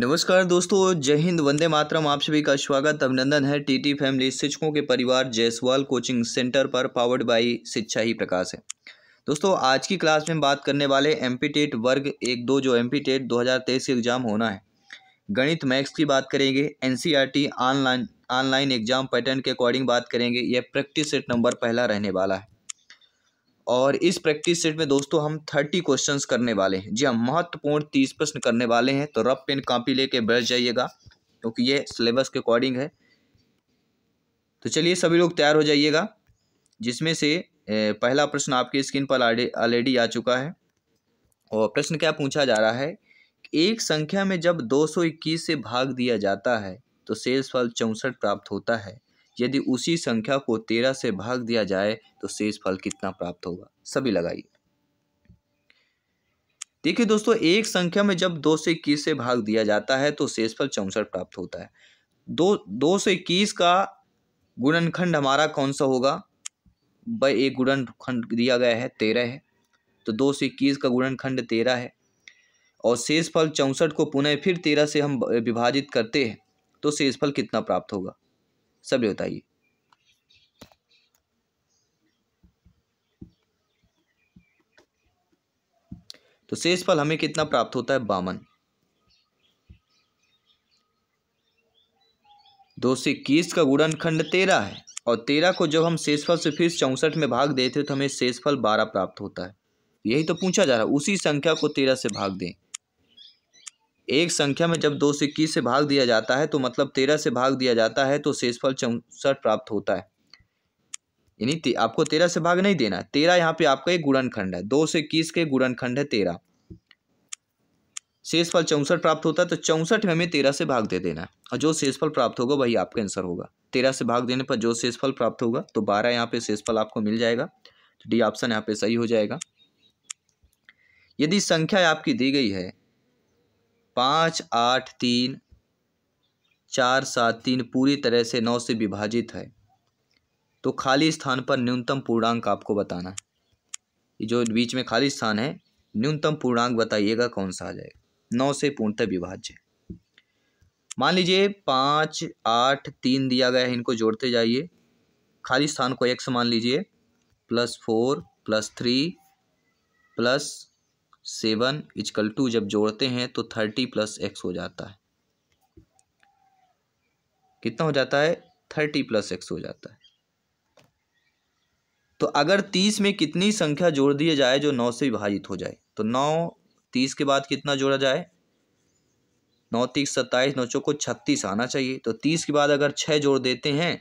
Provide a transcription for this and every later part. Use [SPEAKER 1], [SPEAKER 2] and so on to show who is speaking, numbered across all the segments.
[SPEAKER 1] नमस्कार दोस्तों जय हिंद वंदे मातरम आप सभी का स्वागत अभिनंदन है टीटी फैमिली शिक्षकों के परिवार जयसवाल कोचिंग सेंटर पर पावर्ड बाई शिक्षा ही प्रकाश है दोस्तों आज की क्लास में बात करने वाले एम वर्ग एक दो जो एम पी टेट दो एग्ज़ाम होना है गणित मैथ्स की बात करेंगे एन ऑनलाइन ऑनलाइन एग्जाम पैटर्न के अकॉर्डिंग बात करेंगे यह प्रैक्टिस सेट नंबर पहला रहने वाला है और इस प्रैक्टिस सेट में दोस्तों हम थर्टी क्वेश्चंस करने वाले हैं जी हाँ महत्वपूर्ण तीस प्रश्न करने वाले हैं तो रब पेन कापी लेके बैठ जाइएगा क्योंकि ये सिलेबस के अकॉर्डिंग है तो चलिए सभी लोग तैयार हो जाइएगा जिसमें से पहला प्रश्न आपकी स्क्रीन पर ऑलरेडी आ चुका है और प्रश्न क्या पूछा जा रहा है एक संख्या में जब 221 से भाग दिया जाता है तो फल चौंसठ प्राप्त होता है यदि उसी संख्या को तेरह से भाग दिया जाए तो शेष फल कितना प्राप्त होगा सभी लगाइए देखिए दोस्तों एक संख्या में जब दो से इक्कीस से भाग दिया जाता है तो शेष फल चौंसठ प्राप्त होता है दो दो से इक्कीस का गुणनखंड हमारा कौन सा होगा भाई एक गुणनखंड दिया गया है तेरह है तो दो से इक्कीस का गुणनखंड तेरह है और शेष फल चौंसठ को पुनः फिर तेरह से हम विभाजित करते हैं तो शेष फल कितना प्राप्त होगा सब बताइए तो शेष फल हमें कितना प्राप्त होता है बावन दो से इक्कीस का खंड तेरह है और तेरह को जब हम शेषफल से फिर चौंसठ में भाग देते हैं तो हमें शेषफल बारह प्राप्त होता है यही तो पूछा जा रहा है उसी संख्या को तेरह से भाग दें एक संख्या में जब दो से इक्कीस से भाग दिया जाता है तो मतलब तेरह से भाग दिया जाता है तो शेषफल चौंसठ प्राप्त होता है यानी आपको तेरह से भाग नहीं देना तेरह यहाँ पे आपका एक गुणनखंड है दो से इक्कीस के गुणनखंड है तेरह शेषफल चौंसठ प्राप्त होता है तो चौंसठ में हमें तेरह से भाग दे देना है और जो शेषफल प्राप्त होगा वही आपका आंसर होगा तेरह से भाग देने पर जो शेषफल प्राप्त होगा तो बारह यहाँ पे शेषफल आपको मिल जाएगा तो डी ऑप्शन यहाँ पे सही हो जाएगा यदि संख्या आपकी दी गई है पाँच आठ तीन चार सात तीन पूरी तरह से नौ से विभाजित है तो खाली स्थान पर न्यूनतम पूर्णांक आपको बताना है जो बीच में खाली स्थान है न्यूनतम पूर्णांक बताइएगा कौन सा आ जाएगा नौ से पूर्णतः विभाज्य मान लीजिए पाँच आठ तीन दिया गया है इनको जोड़ते जाइए खाली स्थान को एक्स मान लीजिए plus four plus three plus seven equal to जब जोड़ते हैं तो थर्टी प्लस एक्स हो जाता है कितना हो जाता है थर्टी प्लस एक्स हो जाता है तो अगर तीस में कितनी संख्या जोड़ दिए जाए जो नौ से विभाजित हो जाए तो नौ तीस के बाद कितना जोड़ा जाए नौ तीस सत्ताईस नौ चौको छत्तीस आना चाहिए तो तीस के बाद अगर छः जोड़ देते हैं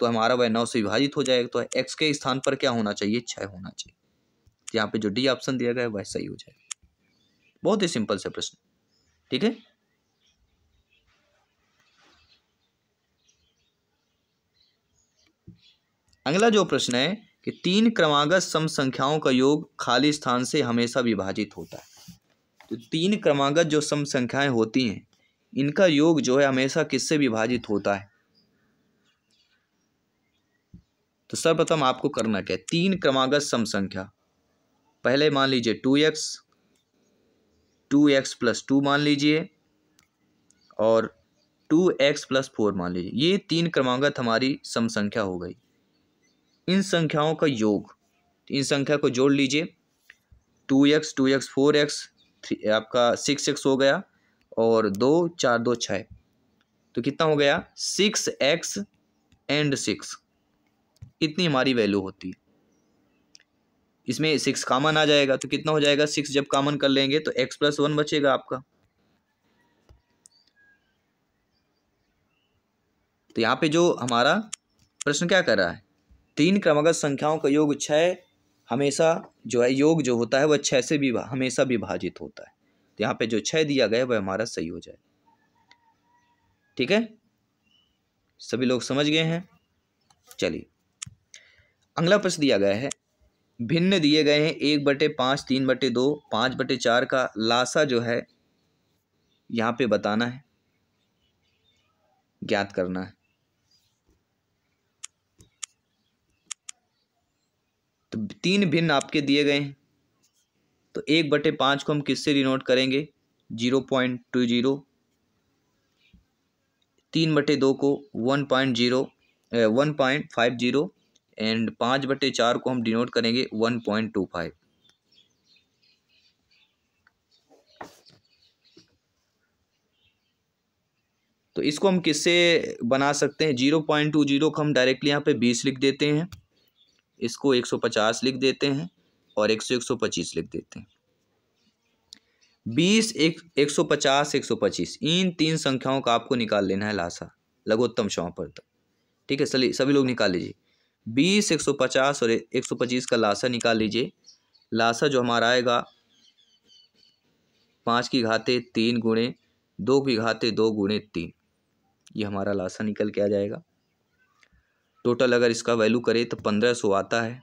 [SPEAKER 1] तो हमारा वह नौ से विभाजित हो जाएगा तो एक्स के स्थान पर क्या होना चाहिए छः होना चाहिए तो यहाँ पे जो डी ऑप्शन दिया गया है वह सही हो जाएगा बहुत ही सिंपल सा प्रश्न ठीक है अगला जो प्रश्न है कि तीन क्रमागत सम संख्याओं का योग खाली स्थान से हमेशा विभाजित होता है तो तीन क्रमागत जो सम संख्याएं होती हैं इनका योग जो है हमेशा किससे विभाजित होता है तो सर्वप्रथम आपको करना क्या है तीन क्रमागत सम संख्या पहले मान लीजिए two X two X plus two मान लीजिए और टू एक्स प्लस फोर मान लीजिए ये तीन क्रमांगत हमारी सम संख्या हो गई इन संख्याओं का योग इन संख्या को जोड़ लीजिए two X two X four X three आपका सिक्स एक्स हो गया और दो चार दो छः तो कितना हो गया सिक्स एक्स एंड सिक्स इतनी हमारी वैल्यू होती है इसमें सिक्स कामन आ जाएगा तो कितना हो जाएगा सिक्स जब कामन कर लेंगे तो एक्स प्लस वन बचेगा आपका तो यहाँ पे जो हमारा प्रश्न क्या कर रहा है तीन क्रमागत संख्याओं का योग छः हमेशा जो है योग जो होता है वह छः से भी हमेशा विभाजित होता है तो यहाँ पे जो छः दिया गया वह हमारा सही हो जाए ठीक है सभी लोग समझ गए हैं चलिए अगला प्रश्न दिया गया है भिन्न दिए गए हैं एक बटे पाँच तीन बटे दो पाँच बटे चार का लासा जो है यहाँ पे बताना है ज्ञात करना है तो तीन भिन्न आपके दिए गए हैं तो एक बटे पाँच को हम किससे डिनोट करेंगे जीरो पॉइंट टू जीरो तीन बटे दो को one point zero one point five zero and पाँच बटे चार को हम डिनोट करेंगे वन पॉइंट टू फाइव तो इसको हम किससे बना सकते हैं जीरो पॉइंट टू जीरो को हम डायरेक्टली यहाँ पे बीस लिख देते हैं इसको एक सौ पचास लिख देते हैं और एक सौ एक सौ पच्चीस लिख देते हैं बीस एक एक सौ पचास एक सौ पच्चीस इन तीन संख्याओं का आपको निकाल लेना है लाशा लघुत्तम तक ठीक है सभी लोग निकाल लीजिए बीस एक सौ पचास और एक सौ पच्चीस का लासा निकाल लीजिए लासा जो हमारा आएगा पाँच की घाते तीन गुणे दो की घाते दो गुणे तीन ये हमारा लासा निकल के आ जाएगा टोटल अगर इसका वैल्यू करें तो पंद्रह सौ आता है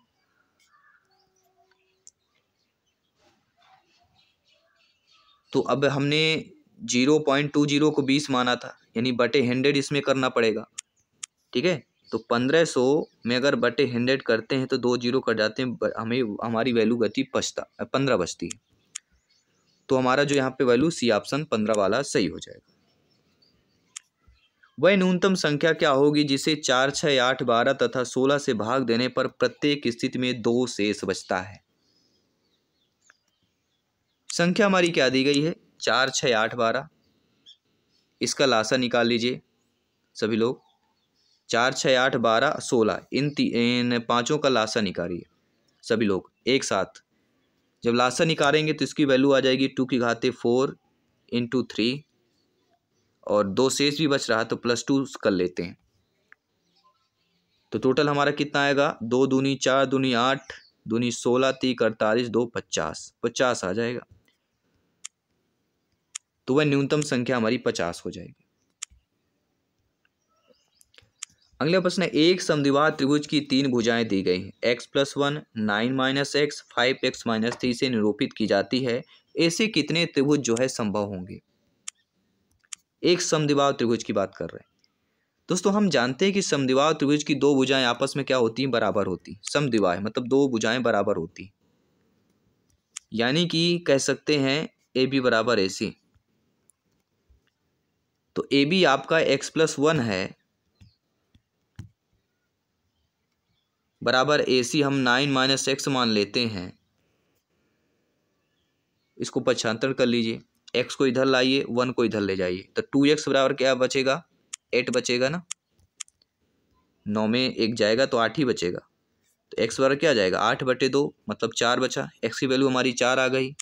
[SPEAKER 1] तो अब हमने जीरो पॉइंट टू जीरो को बीस माना था यानी बटे हंड्रेड इसमें करना पड़ेगा ठीक है तो पंद्रह सौ में अगर बटे हंड्रेड करते हैं तो दो जीरो कट जाते हैं हमें हमारी वैल्यू गति पछता पंद्रह बचती है तो हमारा जो यहाँ पे वैल्यू सी ऑप्शन पंद्रह वाला सही हो जाएगा वह न्यूनतम संख्या क्या होगी जिसे चार छः आठ बारह तथा सोलह से भाग देने पर प्रत्येक स्थिति में दो शेष बचता है संख्या हमारी क्या दी गई है चार छः आठ बारह इसका लाशा निकाल लीजिए सभी लोग चार छः आठ बारह सोलह इन ती इन पाँचों का लाशा निकालिए सभी लोग एक साथ जब लाशा निकालेंगे तो इसकी वैल्यू आ जाएगी टू की घाते फोर इंटू थ्री और दो शेष भी बच रहा तो प्लस टू कर लेते हैं तो टोटल हमारा कितना आएगा दो दूनी चार दूनी आठ दूनी सोलह तीक अड़तालीस दो पचास पचास आ जाएगा तो वह न्यूनतम संख्या हमारी पचास हो जाएगी अगला प्रश्न है एक समद्विवाद त्रिभुज की तीन भुजाएं दी गई X plus one nine minus X five X minus three से निरूपित की जाती है ऐसे कितने त्रिभुज जो है संभव होंगे एक समद्विवाद त्रिभुज की बात कर रहे हैं दोस्तों हम जानते हैं कि समद्विवाह त्रिभुज की दो भुजाएं आपस में क्या होती हैं बराबर होती समिवाह मतलब दो भुजाएं बराबर होती यानी कि कह सकते हैं ए बी बराबर ए सी तो ए बी आपका एक्स प्लस वन है बराबर ए सी हम नाइन माइनस एक्स मान लेते हैं इसको पक्षांतरण कर लीजिए एक्स को इधर लाइए वन को इधर ले जाइए तो टू एक्स बराबर क्या बचेगा एट बचेगा ना नौ में एक जाएगा तो आठ ही बचेगा तो एक्स बराबर क्या जाएगा आठ बटे दो मतलब चार बचा एक्स की वैल्यू हमारी चार आ गई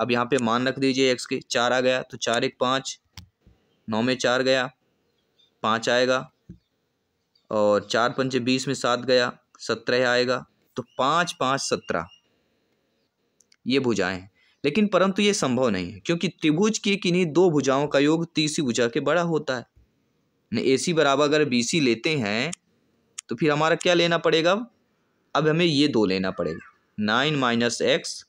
[SPEAKER 1] अब यहाँ पे मान रख दीजिए एक्स के चार आ गया तो चार एक पाँच नौ में चार गया पाँच आएगा और चार पंचे बीस में सात गया सत्रह आएगा तो पाँच पाँच सत्रह ये भुजाएं हैं लेकिन परंतु ये संभव नहीं है क्योंकि त्रिभुज के किन्हीं दो भुजाओं का योग तीसरी भुजा के बड़ा होता है ए सी बराबर अगर बी सी लेते हैं तो फिर हमारा क्या लेना पड़ेगा अब हमें ये दो लेना पड़ेगा नाइन माइनस एक्स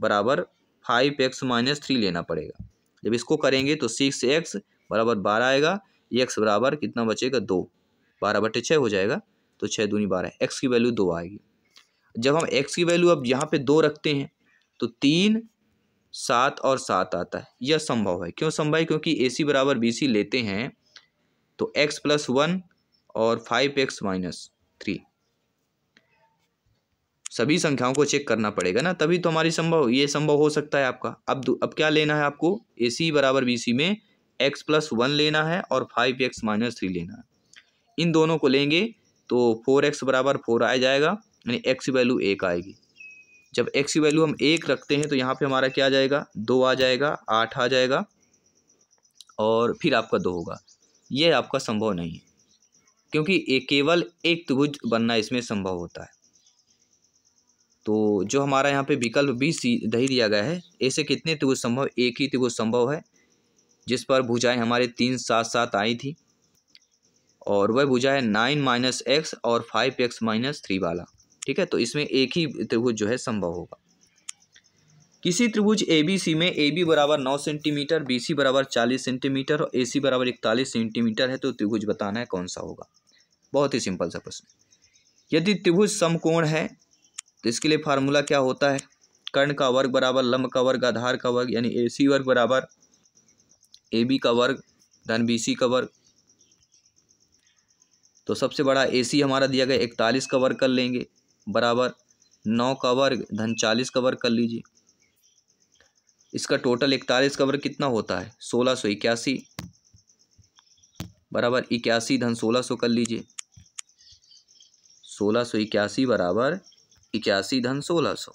[SPEAKER 1] बराबर फाइव एक्स माइनस थ्री लेना पड़ेगा जब इसको करेंगे तो सिक्स एक्स बराबर बारह आएगा एक्स बराबर कितना बचेगा दो बारह बटे छः हो जाएगा तो छः दूनी बारह एक्स की वैल्यू दो आएगी जब हम एक्स की वैल्यू अब यहाँ पे दो रखते हैं तो तीन सात और सात आता है यह संभव है क्यों संभव है क्योंकि ए सी बराबर बी सी लेते हैं तो एक्स प्लस वन और फाइव एक्स माइनस थ्री सभी संख्याओं को चेक करना पड़ेगा ना तभी तो हमारी संभव ये संभव हो सकता है आपका अब अब क्या लेना है आपको ए सी बराबर बी सी में एक्स प्लस वन लेना है और फाइव एक्स माइनस थ्री लेना है इन दोनों को लेंगे तो फोर एक्स बराबर फोर आ जाएगा यानी एक्स की वैल्यू एक आएगी जब एक्स की वैल्यू हम एक रखते हैं तो यहाँ पे हमारा क्या आ जाएगा दो आ जाएगा आठ आ जाएगा और फिर आपका दो होगा यह आपका संभव नहीं है क्योंकि एक केवल एक त्रिभुज बनना इसमें संभव होता है तो जो हमारा यहाँ पे विकल्प बी सी दही दिया गया है ऐसे कितने त्रिभुज संभव एक ही त्रिभुज संभव है जिस पर भुजाएं हमारे तीन सात सात आई थी और वह बुझा है नाइन माइनस एक्स और फाइव एक्स माइनस थ्री वाला ठीक है तो इसमें एक ही त्रिभुज जो है संभव होगा किसी त्रिभुज ए बी सी में ए बी बराबर नौ सेंटीमीटर बी सी बराबर चालीस सेंटीमीटर और ए सी बराबर इकतालीस सेंटीमीटर है तो त्रिभुज बताना है कौन सा होगा बहुत ही सिंपल सा प्रश्न यदि त्रिभुज समकोण है तो इसके लिए फार्मूला क्या होता है कर्ण का वर्ग बराबर लंब का वर्ग आधार का वर्ग यानी ए सी वर्ग बराबर ए बी का वर्ग धन बी सी का वर्ग तो सबसे बड़ा ए सी हमारा दिया गया इकतालीस का वर्ग कर लेंगे बराबर नौ का वर्ग धन चालीस का वर्ग कर लीजिए इसका टोटल इकतालीस का वर्ग कितना होता है सोलह सौ इक्यासी बराबर इक्यासी धन सोलह सौ कर लीजिए सोलह सौ इक्यासी बराबर इक्यासी धन सोलह सौ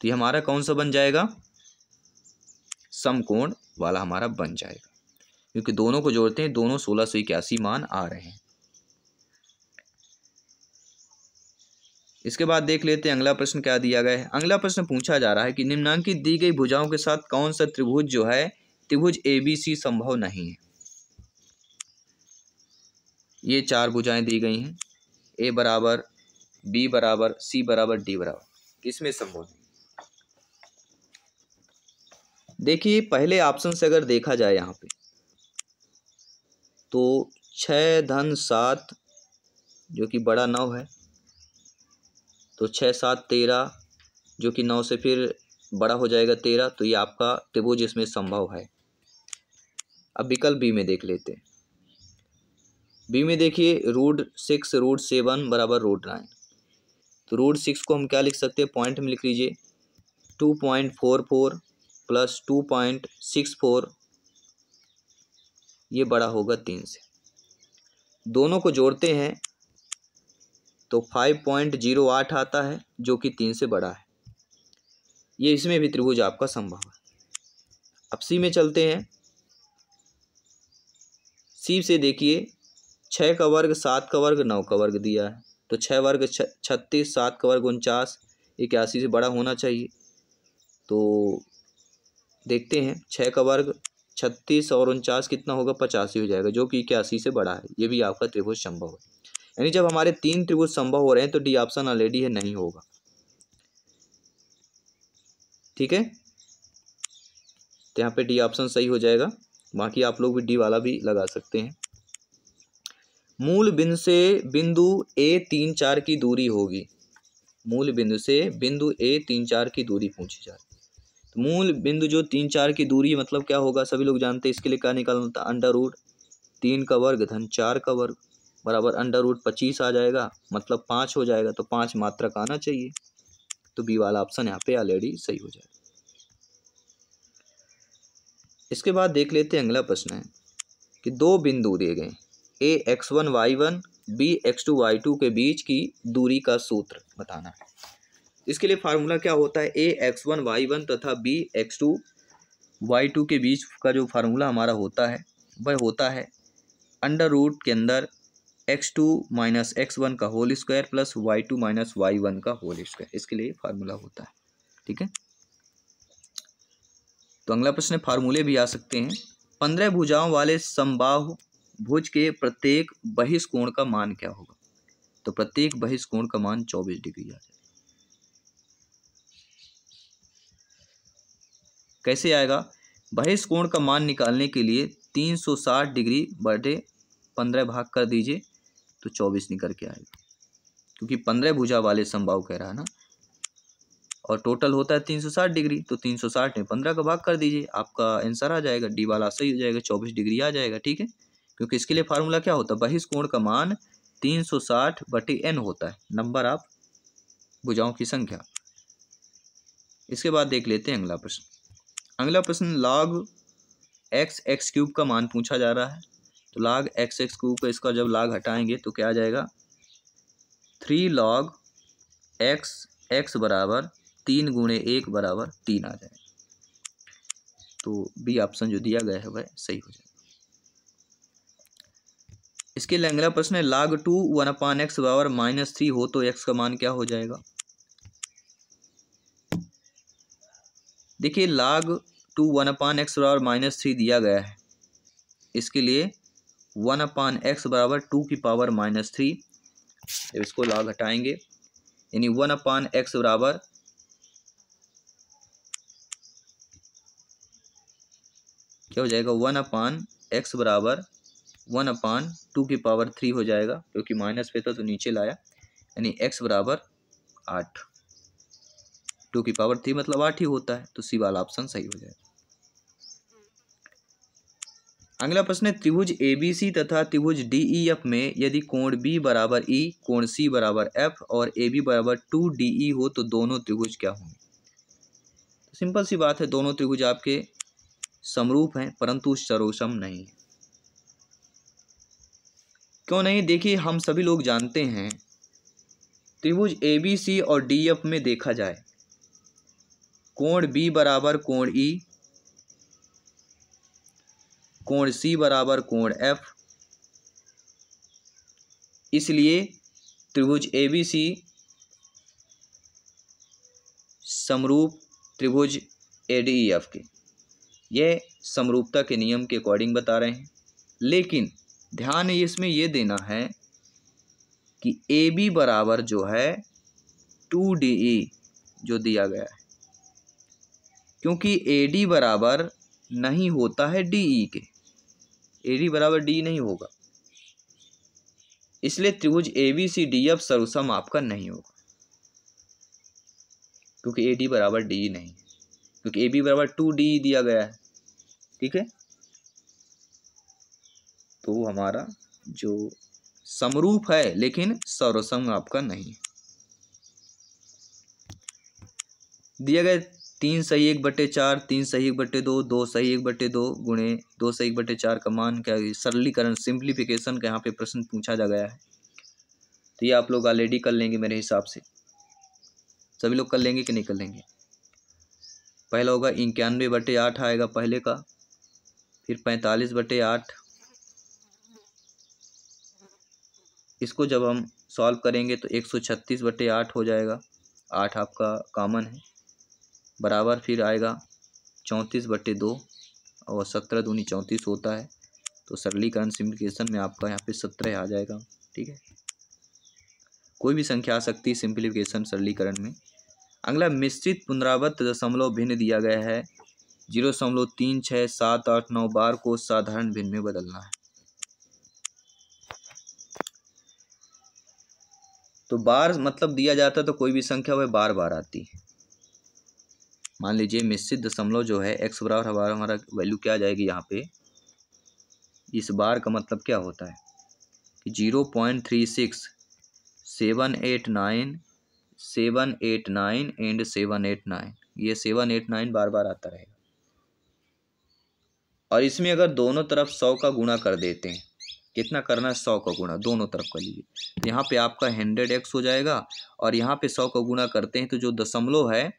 [SPEAKER 1] तो ये हमारा कौन सा बन जाएगा समकोण वाला हमारा बन जाएगा क्योंकि दोनों को जोड़ते हैं दोनों सोलह सौ इक्यासी मान आ रहे हैं इसके बाद देख लेते हैं अगला प्रश्न क्या दिया गया है अगला प्रश्न पूछा जा रहा है कि निम्नांकित दी गई भुजाओं के साथ कौन सा त्रिभुज जो है त्रिभुज ए बी सी संभव नहीं है ये चार भुजाएं दी गई हैं ए बराबर बी बराबर सी बराबर डी बराबर इसमें संभव नहीं देखिए पहले ऑप्शन से अगर देखा जाए यहाँ पे तो छः धन सात जो कि बड़ा नौ है तो छः सात तेरह जो कि नौ से फिर बड़ा हो जाएगा तेरह तो ये आपका त्रिभुज इसमें संभव है अब विकल्प बी में देख लेते हैं बी में देखिए रूट सिक्स रूट सेवन बराबर रूट नाइन तो रूट सिक्स को हम क्या लिख सकते हैं पॉइंट में लिख लीजिए two point four four plus two point six four ये बड़ा होगा तीन से दोनों को जोड़ते हैं तो फाइव पॉइंट जीरो आठ आता है जो कि तीन से बड़ा है ये इसमें भी त्रिभुज आपका संभव है अब सी में चलते हैं सी से देखिए छः का वर्ग सात का वर्ग नौ का वर्ग दिया है तो छः वर्ग छत्तीस सात का वर्ग उनचास इक्यासी से बड़ा होना चाहिए तो देखते हैं छः का वर्ग छत्तीस और उनचास कितना होगा पचासी हो जाएगा जो कि इक्यासी से बड़ा है ये भी आपका त्रिभुज संभव है यानी जब हमारे तीन त्रिभुज संभव हो रहे हैं तो डी ऑप्शन ऑलरेडी है नहीं होगा ठीक है तो यहाँ पे डी ऑप्शन सही हो जाएगा बाकी आप लोग भी डी वाला भी लगा सकते हैं मूल बिंदु से बिंदु ए तीन चार की दूरी होगी मूल बिंदु से बिंदु ए तीन चार की दूरी पूछी जाती तो मूल बिंदु जो तीन चार की दूरी मतलब क्या होगा सभी लोग जानते हैं इसके लिए क्या निकालना होता है अंडर रूट तीन का वर्ग धन चार का वर्ग बराबर अंडर रूट पच्चीस आ जाएगा मतलब पाँच हो जाएगा तो पाँच मात्रक आना चाहिए तो बी वाला ऑप्शन यहाँ पे ऑलरेडी सही हो जाएगा इसके बाद देख लेते हैं अगला प्रश्न है कि दो बिंदु दिए गए A X one Y one B X two Y two के बीच की दूरी का सूत्र बताना है इसके लिए फार्मूला क्या होता है A X one Y one तथा B X two Y two के बीच का जो फार्मूला हमारा होता है वह होता है अंडर रूट के अंदर X two minus X one का whole square plus Y two minus Y one का होल स्क्वायर इसके लिए फार्मूला होता है ठीक है तो अगला प्रश्न फार्मूले भी आ सकते हैं पंद्रह भुजाओं वाले संबाह भुज के प्रत्येक बहिष्कोण का मान क्या होगा तो प्रत्येक बहिष्कोण का मान चौबीस डिग्री आ जाएगा कैसे आएगा बहिष्कोण कोण का मान निकालने के लिए 360 डिग्री बटे पंद्रह भाग कर दीजिए तो चौबीस निकल के आएगा क्योंकि पंद्रह भुजा वाले संभाव कह रहा है ना और टोटल होता है तीन सौ साठ डिग्री तो तीन सौ साठ में पंद्रह का भाग कर दीजिए आपका आंसर आ जाएगा डी वाला सही हो जाएगा चौबीस डिग्री आ जाएगा ठीक है क्योंकि इसके लिए फार्मूला क्या होता है बहिष कोण का मान तीन सौ साठ बटे एन होता है नंबर आप भुजाओं की संख्या इसके बाद देख लेते हैं अगला प्रश्न अगला प्रश्न लॉग एक्स एक्स क्यूब का मान पूछा जा रहा है तो लॉग एक्स एक्स क्यूब का इसका जब लॉग हटाएंगे तो क्या आ जाएगा थ्री लॉग एक्स एक्स बराबर तीन गुणे एक बराबर तीन आ जाएगा तो बी ऑप्शन जो दिया गया है वह सही हो जाएगा इसके लिए अगला प्रश्न है log two one upon X बराबर माइनस थ्री हो तो एक्स का मान क्या हो जाएगा देखिए log two one upon X बराबर माइनस थ्री दिया गया है इसके लिए वन अपान एक्स बराबर टू की पावर माइनस थ्री इसको लाग हटाएंगे यानी वन अपान एक्स बराबर क्या हो जाएगा वन अपान एक्स बराबर वन अपान टू की पावर थ्री हो जाएगा क्योंकि माइनस पे था तो नीचे लाया यानी एक्स बराबर आठ टू की पावर थ्री मतलब आठ ही होता है तो सी वाला ऑप्शन सही हो जाएगा अगला प्रश्न है त्रिभुज ए बी सी तथा त्रिभुज डी ई एफ में यदि कोण बी बराबर ई e, कोण सी बराबर एफ और ए बी बराबर टू डी ई हो तो दोनों त्रिभुज क्या होंगे तो सिंपल सी बात है दोनों त्रिभुज आपके समरूप हैं परंतु सरोसम नहीं है क्यों नहीं देखिए हम सभी लोग जानते हैं त्रिभुज ए बी सी और डी एफ e में देखा जाए कोण बी बराबर कोण ई कोण सी बराबर कोण एफ इसलिए त्रिभुज ए बी सी समरूप त्रिभुज ए डी ई एफ के यह समरूपता के नियम के अकॉर्डिंग बता रहे हैं लेकिन ध्यान इसमें यह देना है कि ए बी बराबर जो है टू डी ई जो दिया गया है क्योंकि ए डी बराबर नहीं होता है डी ई e के ए डी बराबर डी नहीं होगा इसलिए त्रिभुज ए बी सी डी अब सर्वसम आपका नहीं होगा क्योंकि ए डी बराबर डी नहीं क्योंकि ए बी बराबर टू डी दिया गया है ठीक है तो हमारा जो समरूप है लेकिन सर्वसम आपका नहीं दिया गया तीन सही एक बटे चार तीन सही एक बटे दो दो सही एक बटे दो गुणे दो सही एक बटे चार का मान क्या सरलीकरण सिंप्लीफिकेशन का यहाँ पे प्रश्न पूछा जा गया है तो ये आप लोग ऑलरेडी कर लेंगे मेरे हिसाब से सभी लोग कर लेंगे कि नहीं कर लेंगे पहला होगा इक्यानवे बटे आठ आएगा पहले का फिर पैंतालीस बटे आठ इसको जब हम सॉल्व करेंगे तो एक सौ छत्तीस बटे आठ हो जाएगा आठ आपका कॉमन है बराबर फिर आएगा चौंतीस बटे दो और सत्रह दूनी चौंतीस होता है तो सरलीकरण सिंप्लीकेशन में आपका यहाँ पे सत्रह आ जाएगा ठीक है कोई भी संख्या आ सकती है सिंप्लीफिकेशन सरलीकरण में अगला मिश्रित पुनरावृत्त दशमलव भिन्न दिया गया है जीरो दशमलव तीन छः सात आठ नौ बार को साधारण भिन्न में बदलना है तो बार मतलब दिया जाता है तो कोई भी संख्या वह बार बार आती है मान लीजिए निश्चित दशमलव जो है एक्स बराबर हमारा हमारा वैल्यू क्या आ जाएगी यहाँ पे इस बार का मतलब क्या होता है कि zero point three six seven eight nine seven eight nine and seven eight nine ये सेवन एट नाइन बार बार आता रहेगा और इसमें अगर दोनों तरफ सौ का गुणा कर देते हैं कितना करना है सौ का गुणा दोनों तरफ कर लीजिए यहाँ पे आपका हंड्रेड एक्स हो जाएगा और यहाँ पे सौ का गुणा करते हैं तो जो दशमलव है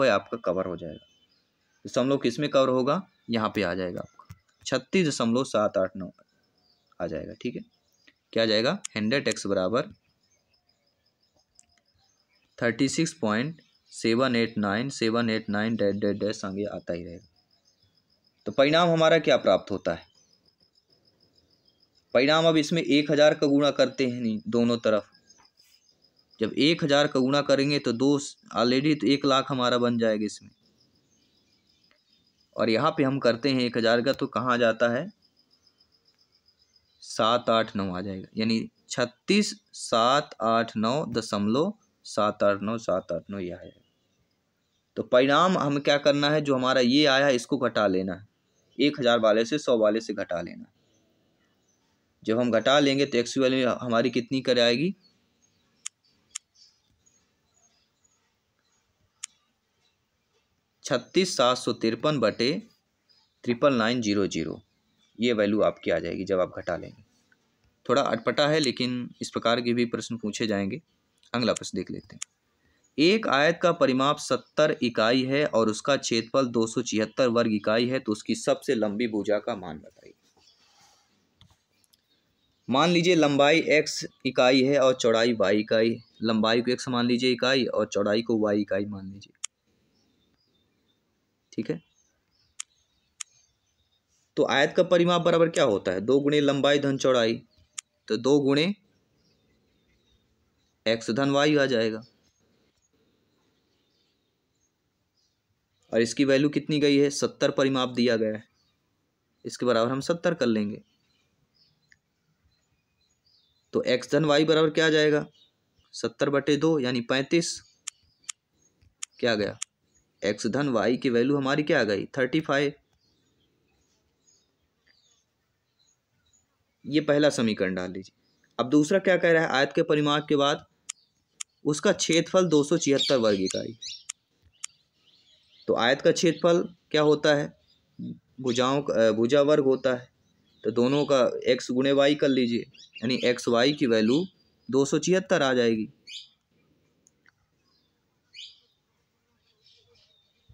[SPEAKER 1] वह आपका कवर हो जाएगा दशमलव किस में कवर होगा यहाँ पे आ जाएगा आपका छत्तीस दशमलव सात आठ नौ आ जाएगा ठीक है क्या आ जाएगा हंड्रेड एक्स बराबर thirty six point seven eight nine seven eight nine dot dot dash आगे आता ही रहेगा तो परिणाम हमारा क्या प्राप्त होता है परिणाम अब इसमें एक हज़ार का गुणा करते हैं नहीं दोनों तरफ जब एक हज़ार का गुणा करेंगे तो दो ऑलरेडी तो एक लाख हमारा बन जाएगा इसमें और यहाँ पे हम करते हैं एक हज़ार का तो कहाँ जाता है सात आठ नौ आ जाएगा यानी छत्तीस सात आठ नौ दशमलव सात आठ नौ सात आठ नौ यह आया तो परिणाम हम क्या करना है जो हमारा ये आया है इसको घटा लेना है एक हज़ार वाले से सौ वाले से घटा लेना जब हम घटा लेंगे तो एक्स वैल्यू हमारी कितनी कर आएगी छत्तीस सात सौ तिरपन बटे ट्रिपल नाइन जीरो जीरो ये वैल्यू आपकी आ जाएगी जब आप घटा लेंगे थोड़ा अटपटा है लेकिन इस प्रकार के भी प्रश्न पूछे जाएंगे अगला प्रश्न देख लेते हैं एक आयत का परिमाप सत्तर इकाई है और उसका क्षेत्रफल दो सौ छिहत्तर वर्ग इकाई है तो उसकी सबसे लंबी भुजा का मान बताइए मान लीजिए लंबाई एक्स इकाई है और चौड़ाई वाई इकाई लंबाई को एक्स मान लीजिए इकाई और चौड़ाई को वाई इकाई मान लीजिए ठीक है तो आयत का परिमाप बराबर क्या होता है दो गुणे लंबाई धन चौड़ाई तो दो गुणे एक्स धन वाई आ जाएगा और इसकी वैल्यू कितनी गई है सत्तर परिमाप दिया गया है इसके बराबर हम सत्तर कर लेंगे तो एक्स धन वाई बराबर क्या आ जाएगा सत्तर बटे दो यानी पैंतीस क्या गया एक्स धन वाई की वैल्यू हमारी क्या आ गई थर्टी फाइव ये पहला समीकरण डाल लीजिए अब दूसरा क्या कह रहा है आयत के परिमाप के बाद उसका क्षेत्रफल दो सौ छिहत्तर वर्ग इकाई तो आयत का क्षेत्रफल क्या होता है भुजाओं का भुजा वर्ग होता है तो दोनों का एक्स गुणे वाई कर लीजिए यानी एक्स वाई की वैल्यू दो सौ छिहत्तर आ जाएगी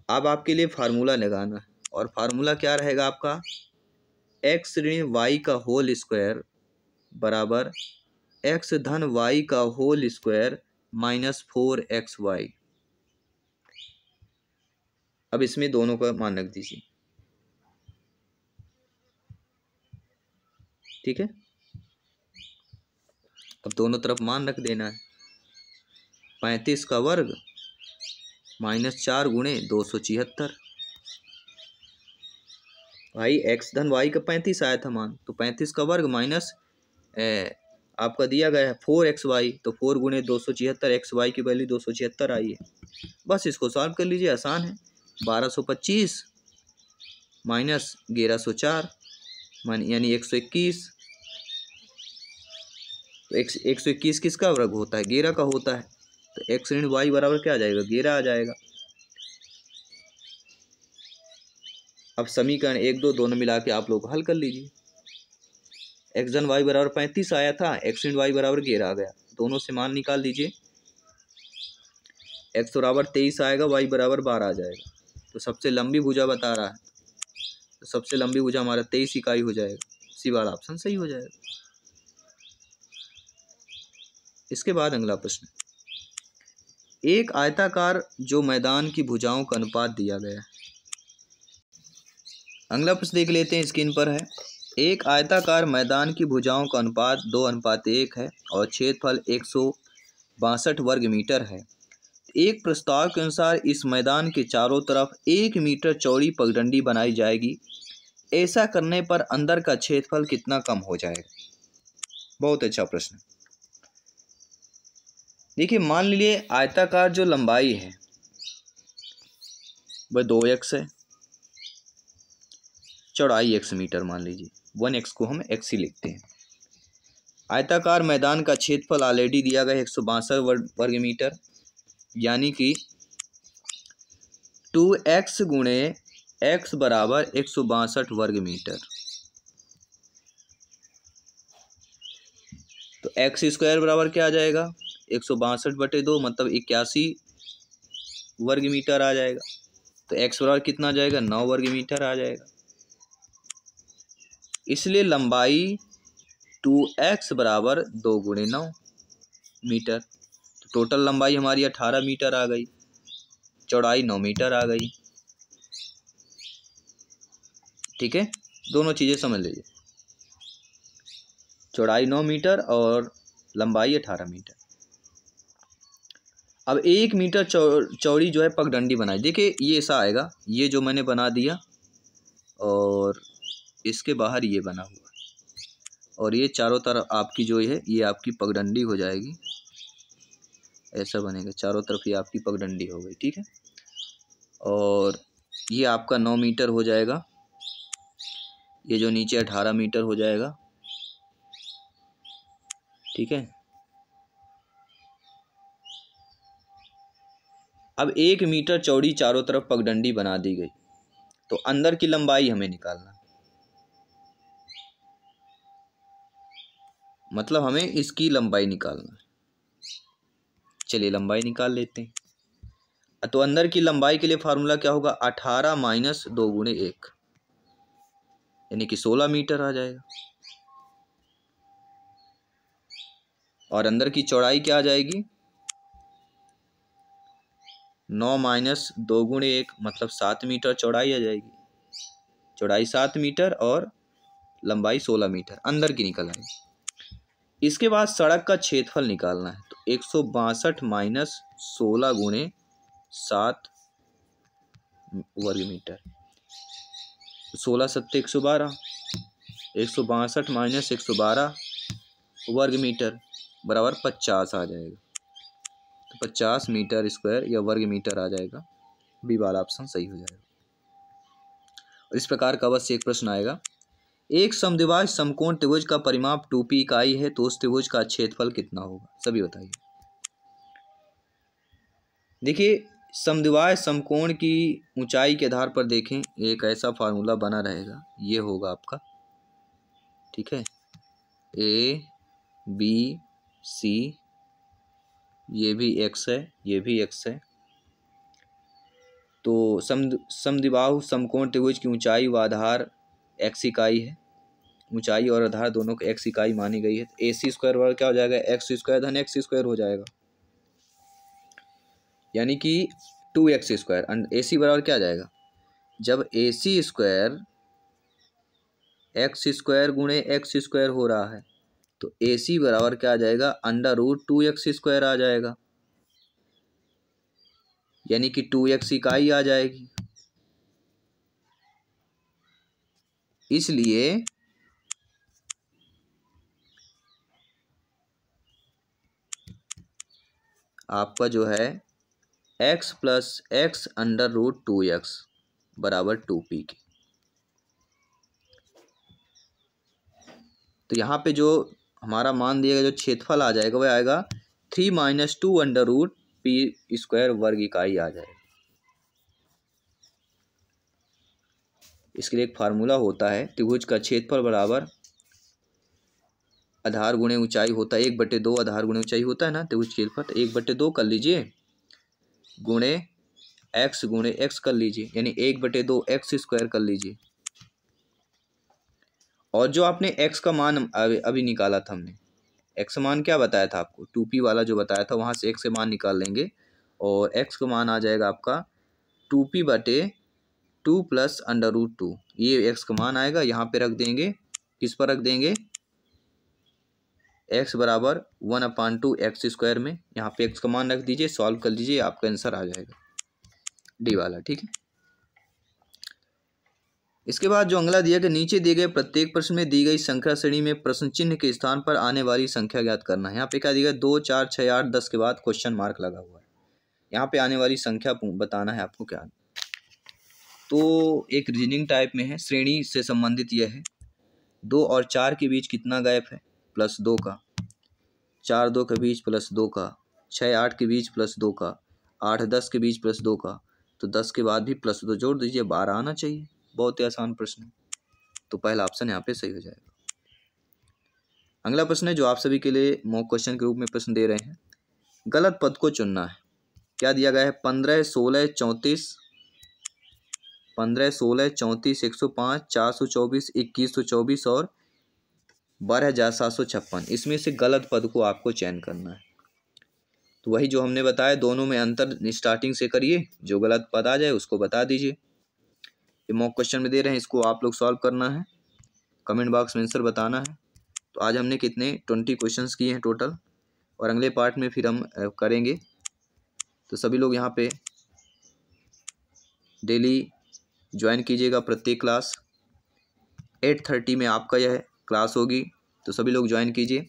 [SPEAKER 1] अब आपके लिए फार्मूला लगाना है और फार्मूला क्या रहेगा आपका एक्स ऋण वाई का होल स्क्वायर बराबर एक्स धन वाई का whole square minus four X Y अब इसमें दोनों का मान रख दीजिए ठीक है अब दोनों तरफ मान रख देना है पैंतीस का वर्ग माइनस चार गुणे दो सौ छिहत्तर भाई एक्स धन वाई का पैंतीस आया था मान तो पैंतीस का वर्ग माइनस आपका दिया गया है फोर एक्स वाई तो फोर गुणे दो सौ छिहत्तर एक्स वाई की वैल्यू दो सौ छिहत्तर आई है बस इसको सॉल्व कर लीजिए आसान है बारह सौ पच्चीस माइनस ग्यारह सौ चार यानी एक सौ इक्कीस तो एक सौ इक्कीस किसका वर्ग होता है ग्यारह का होता है तो एक्स ऋण वाई बराबर क्या आ जाएगा गेरा आ जाएगा अब समीकरण एक दो दोनों मिला के आप लोग हल कर लीजिए एक्स धन वाई बराबर पैंतीस आया था एक्स ऋण वाई बराबर गेरा आ गया दोनों से मान निकाल लीजिए एक्स बराबर तेईस आएगा वाई बराबर बारह आ जाएगा तो सबसे लंबी भुजा बता रहा है तो सबसे लंबी भुजा हमारा तेईस इकाई हो जाएगा इसी बार ऑप्शन सही हो जाएगा इसके बाद अगला प्रश्न एक आयताकार जो मैदान की भुजाओं का अनुपात दिया गया है अगला प्रश्न देख लेते हैं स्क्रीन पर है एक आयताकार मैदान की भुजाओं का अनुपात दो अनुपात एक है और क्षेत्रफल एक सौ बासठ वर्ग मीटर है एक प्रस्ताव के अनुसार इस मैदान के चारों तरफ एक मीटर चौड़ी पगडंडी बनाई जाएगी ऐसा करने पर अंदर का क्षेत्रफल कितना कम हो जाएगा बहुत अच्छा प्रश्न देखिए मान लीजिए आयताकार जो लंबाई है वह दो एक्स है चौड़ाई एक्स मीटर मान लीजिए वन एक्स को हम एक्स ही लिखते हैं आयताकार मैदान का क्षेत्रफल ऑलरेडी दिया गया है एक सौ बासठ वर्ग मीटर यानी कि टू एक्स गुणे एक्स बराबर एक सौ बासठ वर्ग मीटर तो एक्स स्क्वायर बराबर क्या आ जाएगा एक सौ बासठ बटे दो मतलब इक्यासी वर्ग मीटर आ जाएगा तो एक्स बराबर कितना आ जाएगा नौ वर्ग मीटर आ जाएगा इसलिए लंबाई टू एक्स बराबर दो गुणे नौ मीटर तो टोटल लंबाई हमारी अठारह मीटर आ गई चौड़ाई नौ मीटर आ गई ठीक है दोनों चीज़ें समझ लीजिए चौड़ाई नौ मीटर और लंबाई अठारह मीटर अब एक मीटर चौड़ी जो है पगडंडी बनाई देखिए ये ऐसा आएगा ये जो मैंने बना दिया और इसके बाहर ये बना हुआ और ये चारों तरफ आपकी जो है ये आपकी पगडंडी हो जाएगी ऐसा बनेगा चारों तरफ ये आपकी पगडंडी हो गई ठीक है और ये आपका नौ मीटर हो जाएगा ये जो नीचे अठारह मीटर हो जाएगा ठीक है अब एक मीटर चौड़ी चारों तरफ पगडंडी बना दी गई तो अंदर की लंबाई हमें निकालना मतलब हमें इसकी लंबाई निकालना चलिए लंबाई निकाल लेते हैं तो अंदर की लंबाई के लिए फार्मूला क्या होगा अठारह माइनस दो गुणे एक यानी कि सोलह मीटर आ जाएगा और अंदर की चौड़ाई क्या आ जाएगी नौ माइनस दो गुणे एक मतलब सात मीटर चौड़ाई आ जाएगी चौड़ाई सात मीटर और लंबाई सोलह मीटर अंदर की निकल आएगी इसके बाद सड़क का क्षेत्रफल निकालना है तो एक सौ बासठ माइनस सोलह गुणे सात वर्ग मीटर सोलह सत्तर एक सौ बारह एक सौ बासठ माइनस एक सौ बारह वर्ग मीटर बराबर पचास आ जाएगा पचास मीटर स्क्वायर या वर्ग मीटर आ जाएगा बी वाला ऑप्शन सही हो जाएगा और इस प्रकार का अवश्य एक प्रश्न आएगा एक समद्विभाज समकोण त्रिभुज का परिमाप टू पी इकाई है तो उस त्रिभुज का क्षेत्रफल कितना होगा सभी बताइए देखिए समदिवाय समकोण की ऊंचाई के आधार पर देखें एक ऐसा फार्मूला बना रहेगा ये होगा आपका ठीक है ए बी सी ये भी एक्स है ये भी एक्स है तो सम समदिबाहु समकोण त्रिभुज की ऊंचाई व आधार एक्स इकाई है ऊंचाई और आधार दोनों को एक्स इकाई मानी गई है ए सी स्क्वायर वर्ग क्या हो जाएगा एक्स स्क्वायर धन एक्स स्क्वायर हो जाएगा यानी कि two X square A C बराबर क्या आ जाएगा जब A C square X square गुणे एक्स स्क्वायर हो रहा है तो ए सी बराबर क्या आ जाएगा under root two X square आ जाएगा यानी कि टू एक्स इकाई आ जाएगी इसलिए आपका जो है X plus X under root two X बराबर टू पी के तो यहाँ पे जो हमारा मान दिया गया जो क्षेत्रफल आ जाएगा वह आएगा three minus two under root P square वर्ग इकाई आ जाएगा इसके लिए एक फार्मूला होता है त्रिभुज का क्षेत्रफल बराबर आधार गुणे ऊंचाई होता है एक बटे दो आधार गुणे ऊंचाई होता है ना त्रिभुज क्षेत्रफल तो एक बटे दो कर लीजिए गुणे एक्स गुणे एक्स कर लीजिए यानी एक बटे दो एक्स स्क्वायर कर लीजिए और जो आपने एक्स का मान अभी अभी निकाला था हमने एक्स का मान क्या बताया था आपको टू पी वाला जो बताया था वहाँ से एक्स का मान निकाल लेंगे और एक्स का मान आ जाएगा आपका टू पी बटे two plus under root two ये एक्स का मान आएगा यहाँ पे रख देंगे किस पर रख देंगे एक्स बराबर one upon two X square में यहाँ पे एक्स का मान रख दीजिए सॉल्व कर लीजिए आपका आंसर आ जाएगा डी वाला ठीक है इसके बाद जो अंगला दिया कि नीचे दिए गए प्रत्येक प्रश्न में दी गई संख्या श्रेणी में प्रश्न चिन्ह के स्थान पर आने वाली संख्या ज्ञात करना है यहाँ पे क्या दिया गया दो चार छः आठ दस के बाद क्वेश्चन मार्क लगा हुआ है यहाँ पे आने वाली संख्या बताना है आपको क्या तो एक रीजनिंग टाइप में है श्रेणी से संबंधित यह है दो और चार के बीच कितना गैप है प्लस दो का चार दो के बीच प्लस दो का छः आठ के बीच प्लस दो का आठ दस के बीच प्लस दो का तो दस के बाद भी प्लस दो जोड़ दीजिए बारह आना चाहिए बहुत ही आसान प्रश्न है तो पहला ऑप्शन यहाँ पे सही हो जाएगा अगला प्रश्न है जो आप सभी के लिए मॉक क्वेश्चन के रूप में प्रश्न दे रहे हैं गलत पद को चुनना है क्या दिया गया है पंद्रह सोलह चौंतीस पंद्रह सोलह चौंतीस एक सौ पाँच चार सौ चौबीस इक्कीस सौ चौबीस और बारह हज़ार सात सौ छप्पन इसमें से गलत पद को आपको चयन करना है तो वही जो हमने बताया दोनों में अंतर स्टार्टिंग से करिए जो गलत पद आ जाए उसको बता दीजिए ये मॉक क्वेश्चन में दे रहे हैं इसको आप लोग सॉल्व करना है कमेंट बॉक्स में आंसर बताना है तो आज हमने कितने ट्वेंटी क्वेश्चंस किए हैं टोटल और अगले पार्ट में फिर हम करेंगे तो सभी लोग यहाँ पे डेली ज्वाइन कीजिएगा प्रत्येक क्लास एट थर्टी में आपका यह क्लास होगी तो सभी लोग ज्वाइन कीजिए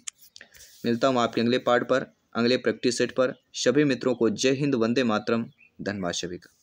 [SPEAKER 1] मिलता हूँ आपके अगले पार्ट पर अगले प्रैक्टिस सेट पर सभी मित्रों को जय हिंद वंदे मातरम धन्यवाद सभी का